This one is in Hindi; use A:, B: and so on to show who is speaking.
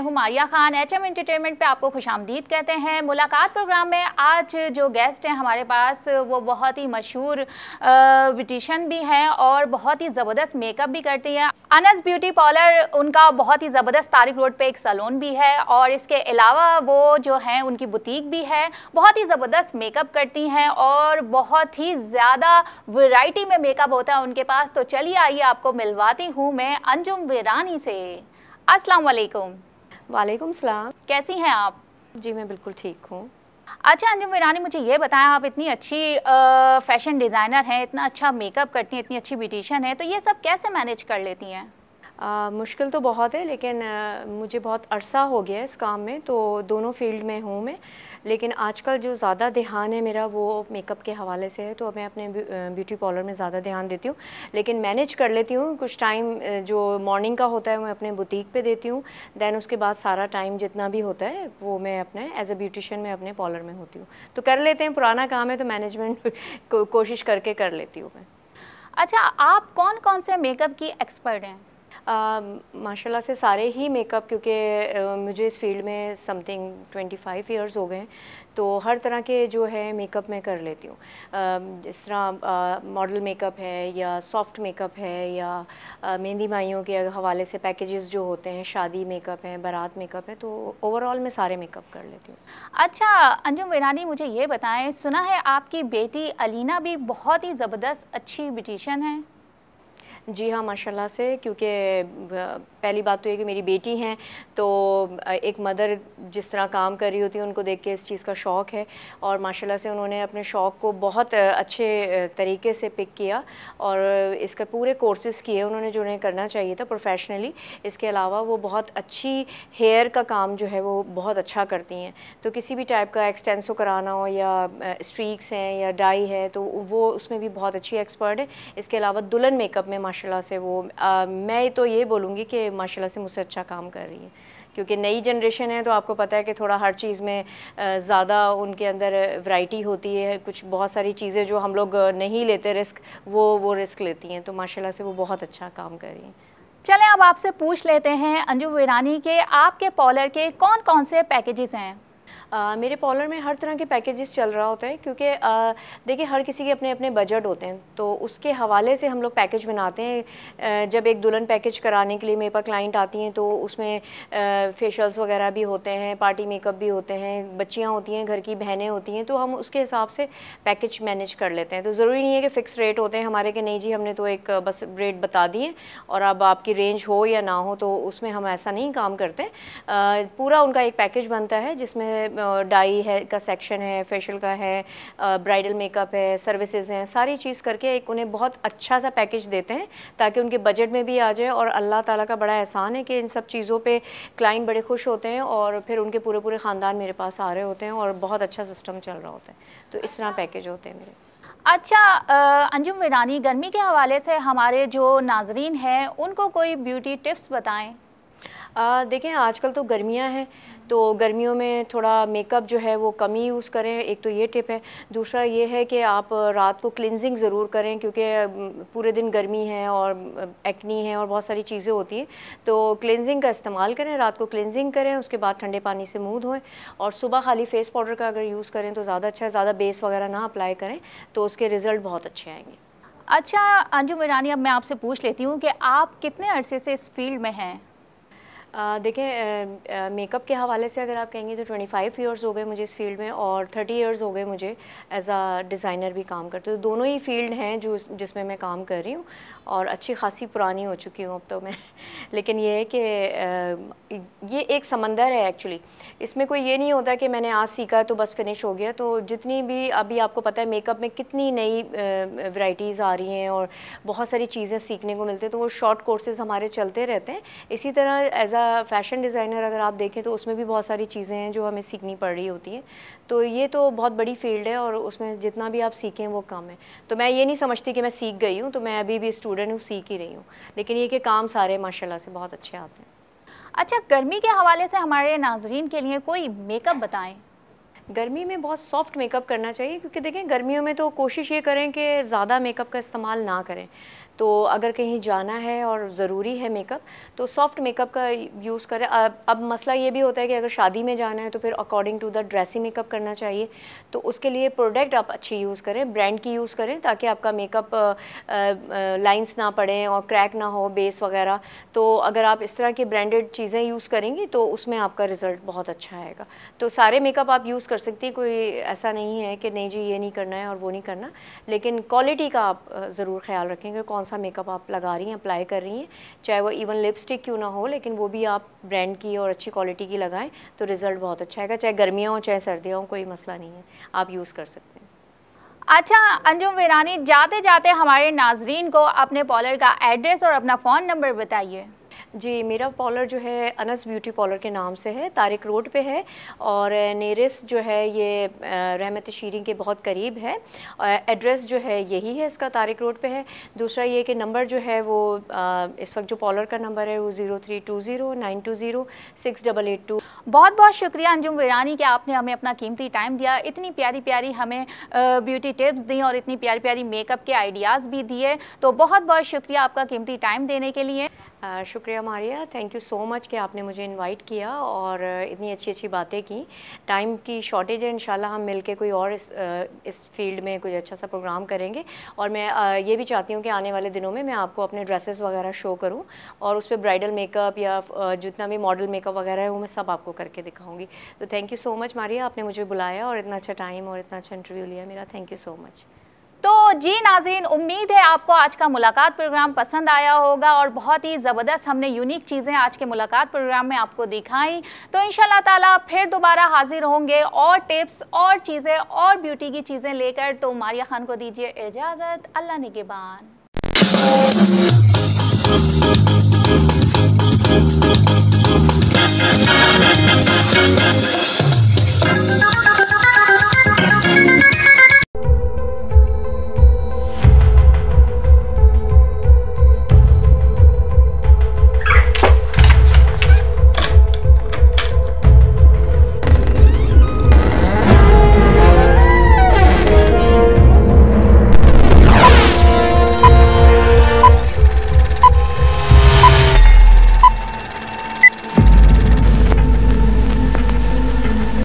A: मैं हूं Maria Khan H M entertainment पे आपको खुश आमदीद कहते हैं मुलाकात प्रोग्राम में आज जो गेस्ट हैं हमारे पास वो बहुत ही मशहूर ब्यूटिशन भी हैं और बहुत ही ज़बरदस्त मेकअप भी करती हैं अनस ब्यूटी पार्लर उनका बहुत ही ज़बरदस्त तारिक रोड पे एक सलोन भी है और इसके अलावा वो जो हैं उनकी बुटीक भी है बहुत ही ज़बरदस्त मेकअप करती हैं और बहुत ही ज़्यादा वैरायटी में मेकअप होता है उनके पास तो चलिए आइए आपको मिलवाती हूँ मैं अंजुम वीरानी से अस्सलाम वालेकुम वालेकुम सलाम कैसी हैं आप
B: जी मैं बिल्कुल ठीक हूँ
A: अच्छा अंजुम वीरानी मुझे ये बताया आप इतनी अच्छी फ़ैशन डिज़ाइनर हैं इतना अच्छा मेकअप करती हैं इतनी अच्छी ब्यूटिशन है तो ये सब कैसे मैनेज कर लेती हैं
B: आ, मुश्किल तो बहुत है लेकिन आ, मुझे बहुत अरसा हो गया है इस काम में तो दोनों फील्ड में हूँ मैं लेकिन आजकल जो ज़्यादा ध्यान है मेरा वो मेकअप के हवाले से है तो मैं अपने ब्यूटी पार्लर में ज़्यादा ध्यान देती हूँ लेकिन मैनेज कर लेती हूँ कुछ टाइम जो मॉर्निंग का होता है मैं अपने बुटीक पर देती हूँ दैन उसके बाद सारा टाइम जितना भी होता है वो मैं अपने एज ए ब्यूटिशन में अपने पार्लर में होती हूँ तो कर लेते हैं पुराना काम है तो मैनेजमेंट को, कोशिश करके कर लेती हूँ मैं
A: अच्छा आप कौन कौन से मेकअप की एक्सपर्ट हैं
B: Um, माशाल्लाह से सारे ही मेकअप क्योंकि uh, मुझे इस फील्ड में समथिंग 25 इयर्स हो गए हैं तो हर तरह के जो है मेकअप मैं कर लेती हूँ um, जिस तरह मॉडल uh, मेकअप है या सॉफ्ट मेकअप है या uh, मेहंदी माइयों के हवाले से पैकेजेस जो होते हैं शादी मेकअप है बारात मेकअप है तो ओवरऑल मैं सारे मेकअप कर लेती हूँ
A: अच्छा अंजुम वीरानी मुझे ये बताएं सुना है आपकी बेटी अलीना भी बहुत ही ज़बरदस्त अच्छी ब्यूटिशन है
B: जी हाँ माशाल्लाह से क्योंकि पहली बात तो ये कि मेरी बेटी हैं तो एक मदर जिस तरह काम कर रही होती है उनको देख के इस चीज़ का शौक़ है और माशाल्लाह से उन्होंने अपने शौक़ को बहुत अच्छे तरीके से पिक किया और इसका पूरे कोर्सेज़ किए उन्होंने जो उन्हें करना चाहिए था प्रोफेशनली इसके अलावा वो बहुत अच्छी हेयर का काम जो है वो बहुत अच्छा करती हैं तो किसी भी टाइप का एक्सटेंसो कराना हो या स्ट्रीक्स हैं या डाई है तो वो उसमें भी बहुत अच्छी एक्सपर्ट है इसके अलावा दुल्हन मेकअप में माशाल्लाह से वो आ, मैं तो ये बोलूँगी कि माशाल्लाह से मुझसे अच्छा काम कर रही है क्योंकि नई जनरेशन है तो आपको पता है कि थोड़ा हर चीज़ में ज़्यादा उनके अंदर वैरायटी होती है कुछ बहुत सारी चीज़ें जो हम लोग नहीं लेते रिस्क वो वो रिस्क लेती हैं तो माशाल्लाह से वो बहुत अच्छा काम कर रही हैं
A: चलें अब आपसे पूछ लेते हैं अंजू वीरानी के आपके पॉलर के कौन कौन से पैकेजेस
B: हैं आ, मेरे पॉलर में हर तरह के पैकेजेस चल रहा होता है क्योंकि देखिए हर किसी के अपने अपने बजट होते हैं तो उसके हवाले से हम लोग पैकेज बनाते हैं जब एक दुल्हन पैकेज कराने के लिए मेरे पास क्लाइंट आती हैं तो उसमें फेशल्स वगैरह भी होते हैं पार्टी मेकअप भी होते हैं बच्चियाँ होती हैं घर की बहनें होती हैं तो हम उसके हिसाब से पैकेज मैनेज कर लेते हैं तो ज़रूरी नहीं है कि फ़िक्स रेट होते हैं हमारे कि नहीं जी हमने तो एक बस रेट बता दिए और अब आपकी रेंज हो या ना हो तो उसमें हम ऐसा नहीं काम करते पूरा उनका एक पैकेज बनता है जिसमें डाई है का सेक्शन है फेशियल का है ब्राइडल मेकअप है सर्विसेज हैं सारी चीज़ करके एक उन्हें बहुत अच्छा सा पैकेज देते हैं ताकि उनके बजट में भी आ जाए और अल्लाह ताला का बड़ा एहसान है कि इन सब चीज़ों पे क्लाइंट बड़े खुश होते हैं और फिर उनके पूरे पूरे ख़ानदान मेरे पास आ रहे होते हैं और बहुत अच्छा सिस्टम चल रहा होता है तो इस तरह पैकेज होते हैं मेरे
A: अच्छा अंजुम विरानी गर्मी के हवाले से हमारे जो नाजरीन हैं उनको कोई
B: ब्यूटी टिप्स बताएं देखें आजकल तो गर्मियां हैं तो गर्मियों में थोड़ा मेकअप जो है वो कम ही यूज़ करें एक तो ये टिप है दूसरा ये है कि आप रात को क्लिनजिंग ज़रूर करें क्योंकि पूरे दिन गर्मी है और एक्नी है और बहुत सारी चीज़ें होती हैं तो क्लिनजिंग का इस्तेमाल करें रात को क्लिनजिंग करें उसके बाद ठंडे पानी से मूँ धोएँ और सुबह खाली फेस पाउडर का अगर यूज़ करें तो ज़्यादा अच्छा है ज़्यादा बेस वगैरह ना अप्लाई करें तो उसके रिज़ल्ट बहुत अच्छे आएंगे अच्छा
A: अंजुम ईरानी अब मैं आपसे पूछ लेती हूँ कि आप कितने अरसे
B: से इस फील्ड में हैं देखें मेकअप के हवाले से अगर आप कहेंगे तो 25 इयर्स हो गए मुझे इस फील्ड में और 30 इयर्स हो गए मुझे एज अ डिज़ाइनर भी काम करते हुए तो दोनों ही फील्ड हैं जो जिसमें मैं काम कर रही हूँ और अच्छी खासी पुरानी हो चुकी हूँ अब तो मैं लेकिन ये है कि ये एक समंदर है एक्चुअली इसमें कोई ये नहीं होता कि मैंने आज सीखा तो बस फिनिश हो गया तो जितनी भी अभी आपको पता है मेकअप में कितनी नई वैराइटीज़ आ रही हैं और बहुत सारी चीज़ें सीखने को मिलती हैं तो वो शॉर्ट कोर्सेज़ हमारे चलते रहते हैं इसी तरह एज ज़्यादा फैशन डिज़ाइनर अगर आप देखें तो उसमें भी बहुत सारी चीज़ें हैं जो हमें सीखनी पड़ रही होती हैं तो ये तो बहुत बड़ी फील्ड है और उसमें जितना भी आप सीखें वो कम है तो मैं ये नहीं समझती कि मैं सीख गई हूँ तो मैं अभी भी स्टूडेंट हूँ सीख ही रही हूँ लेकिन ये कि काम सारे माशाला से बहुत अच्छे आते हैं अच्छा गर्मी के हवाले से हमारे नाजरीन के लिए कोई मेकअप बताएं गर्मी में बहुत सॉफ्ट मेकअप करना चाहिए क्योंकि देखें गर्मियों में तो कोशिश ये करें कि ज़्यादा मेकअप का इस्तेमाल ना करें तो अगर कहीं जाना है और ज़रूरी है मेकअप तो सॉफ्ट मेकअप का यूज़ करें अब अब मसला ये भी होता है कि अगर शादी में जाना है तो फिर according to the dressy makeup करना चाहिए तो उसके लिए प्रोडक्ट आप अच्छी यूज़ करें ब्रांड की यूज़ करें ताकि आपका मेकअप लाइंस ना पड़ें और क्रैक ना हो बेस वगैरह तो अगर आप इस तरह की ब्रांडेड चीज़ें यूज़ करेंगी तो उसमें आपका रिज़ल्ट बहुत अच्छा आएगा तो सारे मेकअप आप यूज़ कर सकती कोई ऐसा नहीं है कि नहीं जी ये नहीं करना है और वो नहीं करना लेकिन क्वालिटी का आप ज़रूर ख्याल रखें कि कौन सा मेकअप आप लगा रही हैं अप्लाई कर रही हैं चाहे वो इवन लिपस्टिक क्यों ना हो लेकिन वो भी आप ब्रांड की और अच्छी क्वालिटी की लगाएँ तो रिज़ल्ट बहुत अच्छा आएगा चाहे गर्मियाँ हों चाहे सर्दियाँ हों कोई मसला नहीं है आप यूज़ कर सकते हैं
A: अच्छा अंजुम वीरानी जाते जाते हमारे नाजरीन को अपने पॉलर का एड्रेस और अपना फ़ोन नंबर बताइए
B: जी मेरा पॉलर जो है अनस ब्यूटी पॉलर के नाम से है तारिक रोड पे है और नेरिस जो है ये रहमत शीरी के बहुत करीब है एड्रेस जो है यही है इसका तारिक रोड पे है दूसरा ये कि नंबर जो है वो इस वक्त जो पॉलर का नंबर है वो zero three two zero nine two zero six double eight two बहुत बहुत शुक्रिया अंजुम
A: वीरानी कि आपने हमें अपना कीमती टाइम दिया इतनी प्यारी प्यारी हमें ब्यूटी टिप्स दी और इतनी प्यारी
B: प्यारी मेकअप के आइडियाज़ भी दिए तो बहुत बहुत शुक्रिया आपका कीमती टाइम देने के लिए शुक्रिया Maria thank you so much कि आपने मुझे इनवाइट किया और इतनी अच्छी अच्छी बातें की टाइम की शॉर्टेज है इंशाल्लाह हम मिलके कोई और इस इस फील्ड में कोई अच्छा सा प्रोग्राम करेंगे और मैं ये भी चाहती हूँ कि आने वाले दिनों में मैं आपको अपने ड्रेसेस वगैरह शो करूँ और उस पर ब्राइडल मेकअप या जितना भी मॉडल मेकअप वगैरह है वो मैं सब आपको करके दिखाऊँगी तो thank you so much Maria आपने मुझे बुलाया और इतना अच्छा टाइम और इतना अच्छा इंटरव्यू लिया मेरा thank you so much
A: ji Nazeen उम्मीद है आपको आज का मुलाकात प्रोग्राम पसंद आया होगा और बहुत ही ज़बरदस्त हमने यूनिक चीज़ें आज के मुलाकात प्रोग्राम में आपको दिखाई तो इन ताला फिर दोबारा हाजिर होंगे और टिप्स और चीज़ें और ब्यूटी की चीज़ें लेकर तो मारिया खान को दीजिए इजाज़त अल्लाह निगेबान